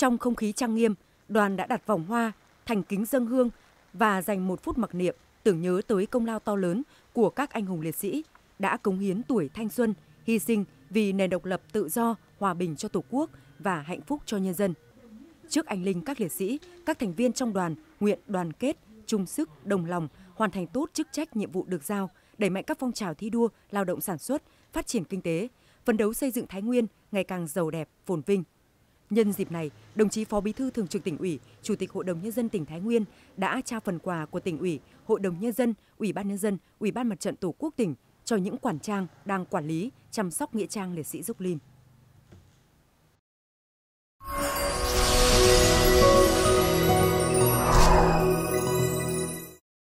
Trong không khí trang nghiêm, đoàn đã đặt vòng hoa, thành kính dân hương và dành một phút mặc niệm tưởng nhớ tới công lao to lớn của các anh hùng liệt sĩ đã cống hiến tuổi thanh xuân, hy sinh vì nền độc lập tự do, hòa bình cho Tổ quốc và hạnh phúc cho nhân dân. Trước anh linh các liệt sĩ, các thành viên trong đoàn nguyện đoàn kết, chung sức, đồng lòng, hoàn thành tốt chức trách nhiệm vụ được giao, đẩy mạnh các phong trào thi đua, lao động sản xuất, phát triển kinh tế, phấn đấu xây dựng Thái Nguyên ngày càng giàu đẹp, phồn vinh. Nhân dịp này, đồng chí Phó Bí thư Thường trực tỉnh ủy, Chủ tịch Hội đồng nhân dân tỉnh Thái Nguyên đã trao phần quà của tỉnh ủy, Hội đồng nhân dân, Ủy ban nhân dân, Ủy ban Mặt trận Tổ quốc tỉnh cho những quản trang đang quản lý, chăm sóc nghĩa trang liệt sĩ Dốc Lim.